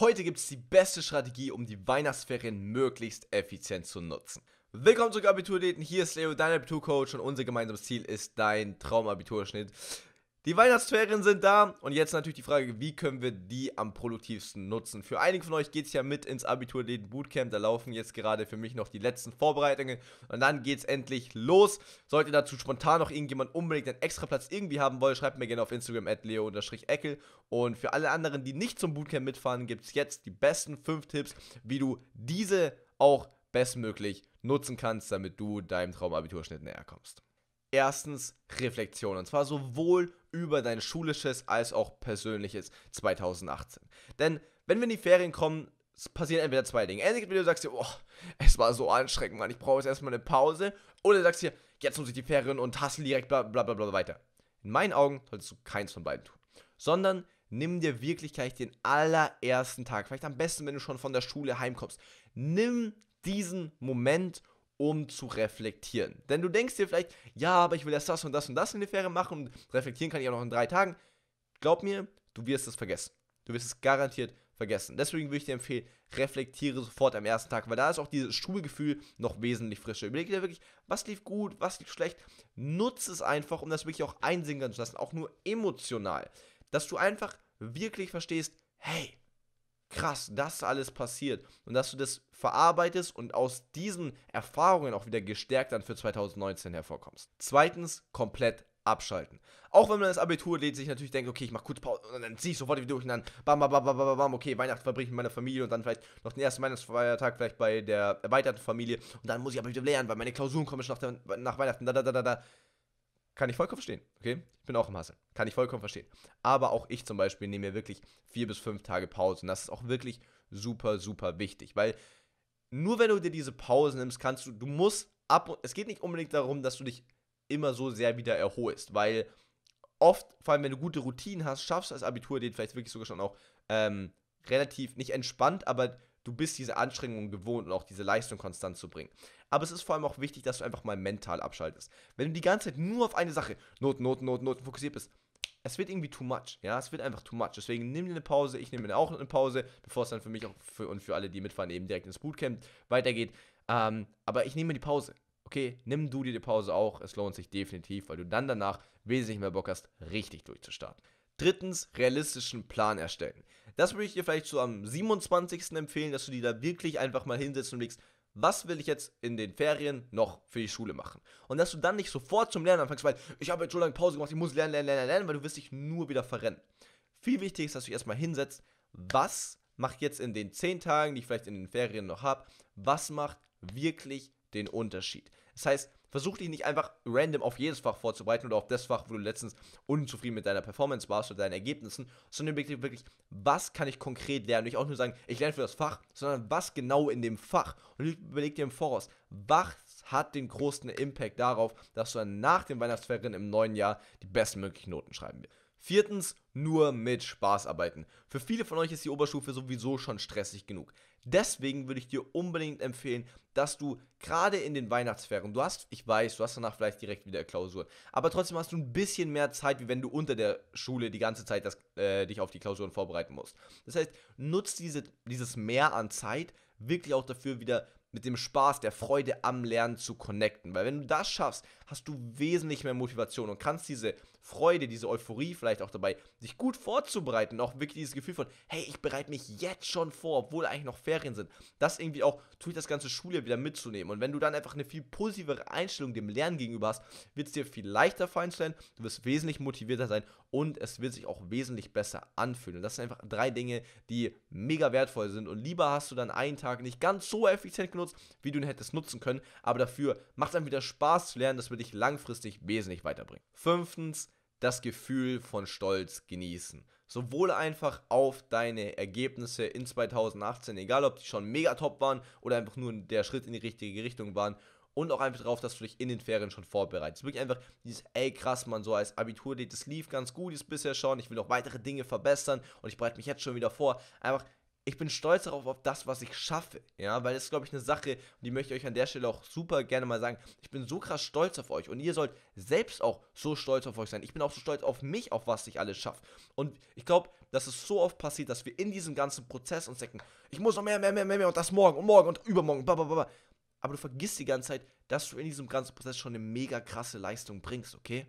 Heute gibt es die beste Strategie, um die Weihnachtsferien möglichst effizient zu nutzen. Willkommen zurück, Abiturdäten. Hier ist Leo, dein Abiturcoach und unser gemeinsames Ziel ist dein Traumabiturschnitt. Die Weihnachtsferien sind da und jetzt natürlich die Frage, wie können wir die am produktivsten nutzen? Für einige von euch geht es ja mit ins Abitur den Bootcamp. Da laufen jetzt gerade für mich noch die letzten Vorbereitungen und dann geht es endlich los. Sollte dazu spontan noch irgendjemand unbedingt einen extra Platz irgendwie haben wollen, schreibt mir gerne auf Instagram at leo-eckel. Und für alle anderen, die nicht zum Bootcamp mitfahren, gibt es jetzt die besten 5 Tipps, wie du diese auch bestmöglich nutzen kannst, damit du deinem Traumabiturschnitt näher kommst. Erstens Reflexion und zwar sowohl über dein schulisches als auch persönliches 2018. Denn wenn wir in die Ferien kommen, passieren entweder zwei Dinge. Entweder du sagst dir, oh, es war so anstrengend, Mann, ich brauche jetzt erstmal eine Pause. Oder du sagst dir, jetzt muss ich die Ferien und hassel direkt bla bla bla bla weiter. In meinen Augen solltest du keins von beiden tun. Sondern nimm dir wirklich gleich den allerersten Tag, vielleicht am besten, wenn du schon von der Schule heimkommst. Nimm diesen Moment um zu reflektieren. Denn du denkst dir vielleicht, ja, aber ich will erst das und das und das in der Fähre machen und reflektieren kann ich auch noch in drei Tagen. Glaub mir, du wirst es vergessen. Du wirst es garantiert vergessen. Deswegen würde ich dir empfehlen, reflektiere sofort am ersten Tag, weil da ist auch dieses Schulgefühl noch wesentlich frischer. Überleg dir wirklich, was lief gut, was lief schlecht. Nutze es einfach, um das wirklich auch einsinken zu lassen, auch nur emotional. Dass du einfach wirklich verstehst, hey, krass, dass alles passiert und dass du das verarbeitest und aus diesen Erfahrungen auch wieder gestärkt dann für 2019 hervorkommst. Zweitens, komplett abschalten. Auch wenn man das Abitur lädt, sich natürlich denkt, okay, ich mach kurz Pause und dann ziehe ich sofort wieder durch und dann bam, bam, bam, bam, bam, bam, okay, Weihnachten verbringe ich mit meiner Familie und dann vielleicht noch den ersten Weihnachtsfeiertag vielleicht bei der erweiterten Familie und dann muss ich aber wieder lernen, weil meine Klausuren kommen schon nach, der, nach Weihnachten, da, da, da, da, da. Kann ich vollkommen verstehen. Okay? Ich bin auch im Hassel. Kann ich vollkommen verstehen. Aber auch ich zum Beispiel nehme mir wirklich vier bis fünf Tage Pause. Und das ist auch wirklich super, super wichtig. Weil nur wenn du dir diese Pause nimmst, kannst du, du musst ab und, es geht nicht unbedingt darum, dass du dich immer so sehr wieder erholst, weil oft, vor allem wenn du gute Routinen hast, schaffst du als Abitur den vielleicht wirklich sogar schon auch ähm, relativ, nicht entspannt, aber du bist diese Anstrengungen gewohnt und auch diese Leistung konstant zu bringen. Aber es ist vor allem auch wichtig, dass du einfach mal mental abschaltest. Wenn du die ganze Zeit nur auf eine Sache, Noten, Noten, Noten, Noten fokussiert bist, es wird irgendwie too much. Ja, es wird einfach too much. Deswegen nimm dir eine Pause, ich nehme mir auch eine Pause, bevor es dann für mich auch für, und für alle, die mitfahren, eben direkt ins Bootcamp weitergeht. Ähm, aber ich nehme mir die Pause. Okay, nimm du dir die Pause auch. Es lohnt sich definitiv, weil du dann danach wesentlich mehr Bock hast, richtig durchzustarten. Drittens, realistischen Plan erstellen. Das würde ich dir vielleicht so am 27. empfehlen, dass du dir da wirklich einfach mal hinsetzt und legst, was will ich jetzt in den Ferien noch für die Schule machen? Und dass du dann nicht sofort zum Lernen anfängst, weil ich habe jetzt so lange Pause gemacht, ich muss lernen, lernen, lernen, lernen, weil du wirst dich nur wieder verrennen. Viel wichtiger ist, dass du erstmal hinsetzt, was macht jetzt in den 10 Tagen, die ich vielleicht in den Ferien noch habe, was macht wirklich den Unterschied? Das heißt, Versuch dich nicht einfach random auf jedes Fach vorzubereiten oder auf das Fach, wo du letztens unzufrieden mit deiner Performance warst oder deinen Ergebnissen, sondern wirklich, wirklich, was kann ich konkret lernen? Nicht auch nur sagen, ich lerne für das Fach, sondern was genau in dem Fach. Und überleg dir im Voraus, was hat den großen Impact darauf, dass du dann nach den Weihnachtsferien im neuen Jahr die bestmöglichen Noten schreiben wirst. Viertens, nur mit Spaß arbeiten. Für viele von euch ist die Oberstufe sowieso schon stressig genug. Deswegen würde ich dir unbedingt empfehlen, dass du gerade in den Weihnachtsferien, du hast, ich weiß, du hast danach vielleicht direkt wieder Klausuren, aber trotzdem hast du ein bisschen mehr Zeit, wie wenn du unter der Schule die ganze Zeit das, äh, dich auf die Klausuren vorbereiten musst. Das heißt, nutz diese, dieses Mehr an Zeit wirklich auch dafür wieder mit dem Spaß, der Freude am Lernen zu connecten. Weil wenn du das schaffst, hast du wesentlich mehr Motivation und kannst diese Freude, diese Euphorie vielleicht auch dabei, sich gut vorzubereiten, auch wirklich dieses Gefühl von, hey, ich bereite mich jetzt schon vor, obwohl eigentlich noch Ferien sind. Das irgendwie auch durch das ganze Schuljahr wieder mitzunehmen. Und wenn du dann einfach eine viel positivere Einstellung dem Lernen gegenüber hast, wird es dir viel leichter fallen stellen, du wirst wesentlich motivierter sein und es wird sich auch wesentlich besser anfühlen. Und das sind einfach drei Dinge, die mega wertvoll sind. Und lieber hast du dann einen Tag nicht ganz so effizient genutzt, wie du ihn hättest nutzen können, aber dafür macht es einem wieder Spaß zu lernen, das wird dich langfristig wesentlich weiterbringen. Fünftens, das Gefühl von Stolz genießen. Sowohl einfach auf deine Ergebnisse in 2018, egal ob die schon mega top waren oder einfach nur der Schritt in die richtige Richtung waren. Und auch einfach darauf, dass du dich in den Ferien schon vorbereitest. Wirklich einfach dieses, ey krass, man, so als Abitur, das lief ganz gut, ist bisher schon, ich will noch weitere Dinge verbessern und ich bereite mich jetzt schon wieder vor. Einfach ich bin stolz darauf, auf das, was ich schaffe. Ja, weil das ist, glaube ich, eine Sache, die möchte ich euch an der Stelle auch super gerne mal sagen. Ich bin so krass stolz auf euch und ihr sollt selbst auch so stolz auf euch sein. Ich bin auch so stolz auf mich, auf was ich alles schaffe. Und ich glaube, dass es so oft passiert, dass wir in diesem ganzen Prozess uns denken, ich muss noch mehr, mehr, mehr, mehr, mehr und das morgen und morgen und übermorgen, blablabla. Aber du vergisst die ganze Zeit, dass du in diesem ganzen Prozess schon eine mega krasse Leistung bringst, okay?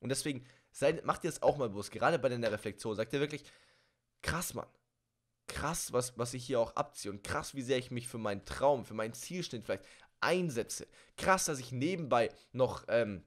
Und deswegen, seid, macht ihr das auch mal bewusst, gerade bei der Reflexion, sagt ihr wirklich, krass, Mann krass, was, was ich hier auch abziehe und krass, wie sehr ich mich für meinen Traum, für meinen Zielschnitt vielleicht einsetze. Krass, dass ich nebenbei noch ähm,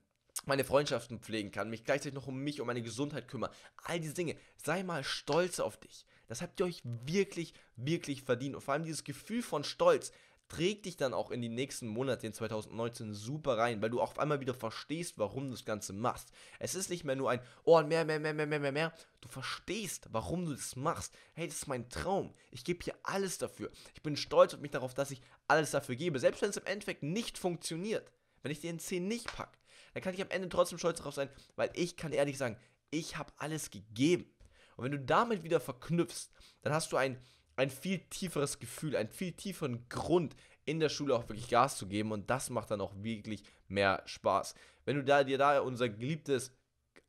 meine Freundschaften pflegen kann, mich gleichzeitig noch um mich, um meine Gesundheit kümmere. All diese Dinge. Sei mal stolz auf dich. Das habt ihr euch wirklich, wirklich verdient. Und vor allem dieses Gefühl von Stolz, trägt dich dann auch in die nächsten Monate in 2019 super rein, weil du auf einmal wieder verstehst, warum du das Ganze machst. Es ist nicht mehr nur ein, oh, mehr, mehr, mehr, mehr, mehr, mehr, mehr. Du verstehst, warum du das machst. Hey, das ist mein Traum. Ich gebe hier alles dafür. Ich bin stolz auf mich darauf, dass ich alles dafür gebe. Selbst wenn es im Endeffekt nicht funktioniert, wenn ich den 10 nicht packe, dann kann ich am Ende trotzdem stolz darauf sein, weil ich kann ehrlich sagen, ich habe alles gegeben. Und wenn du damit wieder verknüpfst, dann hast du ein ein viel tieferes Gefühl, einen viel tieferen Grund in der Schule auch wirklich Gas zu geben und das macht dann auch wirklich mehr Spaß. Wenn du da, dir da unser geliebtes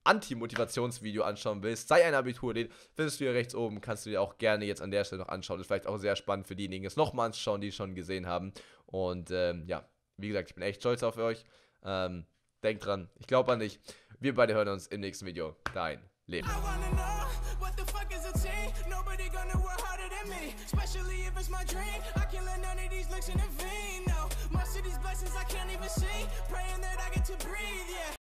Anti-Motivationsvideo anschauen willst, sei ein Abitur, Abiturdate, findest du hier rechts oben, kannst du dir auch gerne jetzt an der Stelle noch anschauen. Ist vielleicht auch sehr spannend für diejenigen, es nochmal anzuschauen, die es schon gesehen haben. Und ähm, ja, wie gesagt, ich bin echt stolz auf euch. Ähm, denkt dran, ich glaube an dich. Wir beide hören uns im nächsten Video. Dein Live. I wanna know what the fuck is a team. Nobody gonna work harder than me, especially if it's my dream. I can't let none of these looks intervene. No, most of these blessings I can't even see. Praying that I get to breathe, yeah.